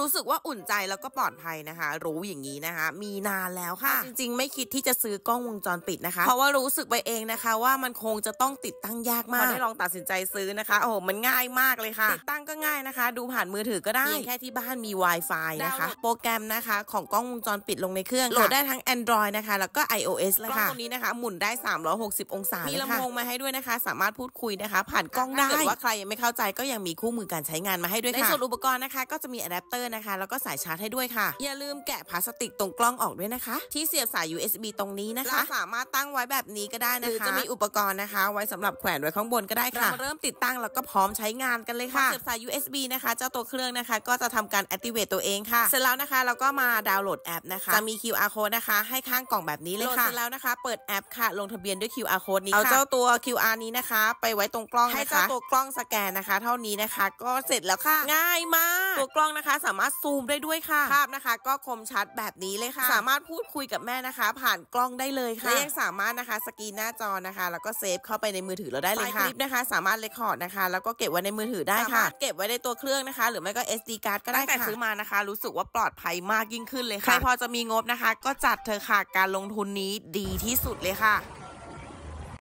รู้สึกว่าอุ่นใจแล้วก็ปลอดภัยนะคะ รู้อย่างนี้นะคะ มีนานแล้วค่ะ จริงๆ ไม่คิดที่จะซื้อกล้องวงจรปิดนะคะ เพราะว่ารู้สึกไปเองนะคะ ว่ามันคงจะต้องติดตั้งยากมากพอได้ลองตัดสินใจซื้อนะคะ โอ้โห มันง่ายมากเลยค่ะ ติดตั้งก็ง่ายนะคะ ดูผ่านมือถือก็ได้แค่ที่บ้านมี Wi-Fi นะคะ โปรแกรมนะคะของกล้องวงจรปิดลงในเครื่องโหลดได้ทั้ง Android นะคะ แล้วก็ iOS เลยค่ะ กล้องตัวนี้นะคะหมุนได้ 360 องศามีลำโพงมาให้ด้วยนะคะ สามารถพูดคุยนะคะ ผ่านกล้องได้ถ้าเกิดว่าใครยังไม่เข้าใจก็ยังมีคู่มือการใช้งานมาให้ด้วยค่ะในส่วนอุปกรณ์นะคะ ก็จะมีอะแดปเตอร์ร์นะคะแล้วก็สายชาร์จให้ด้วยค่ะ อย่าลืมแกะพลาสติกตรงกล้องออกด้วยนะคะ ที่เสียบสาย USB ตรงนี้นะคะเราสามารถตั้งไว้แบบนี้ก็ได้นะคะหรือจะมีอุปกรณ์นะคะ ไว้สำหรับแขวนไว้ข้างบนก็ได้ค่ะ เราเริ่มติดตั้งแล้วก็พร้อมใช้งานกันเลยค่ะเสียบสาย USB นะคะเจ้าตัวเครื่องนะคะก็จะทำการ activate ตัวเองค่ะ เสร็จแล้วนะคะเราก็มาดาวน์โหลดแอปนะคะจะมี QR code นะคะ ให้ข้างกล่องแบบนี้เลยค่ะเสร็จแล้วนะคะ เปิดแอปค่ะ ลงทะเบียนด้วย QR code นี้เอาเจ้าตัว QR นี้นะคะ ไปไว้ตรงกล้องนะะคให้เจ้าตัวกล้องสแกนนะคะ เท่านี้นะคะก็เสร็จแล้วค่ะ ง่ายมาก ตัวกล้องนะคะสามามารถซูมได้ด้วยค่ะ ภาพนะคะ ก็คมชัดแบบนี้เลยค่ะ สามารถพูดคุยกับแม่นะคะ ผ่านกล้องได้เลยค่ะ และยังสามารถนะคะ สกรีนหน้าจอนะคะ แล้วก็เซฟเข้าไปในมือถือเราได้เลยค่ะ คลิปนะคะสามารถเลคคอร์ดนะคะแล้วก็เก็บไว้ในมือถือได้ค่ะ เก็บไว้ในตัวเครื่องนะคะหรือไม่ก็ SD card ก็ได้ค่ะแต่ซื้อมานะคะ รู้สึกว่าปลอดภัยมากยิ่งขึ้นเลยค่ะใครพอจะมีงบนะคะ ก็จัดเธอค่ะการลงทุนนี้ดีที่สุดเลยค่ะ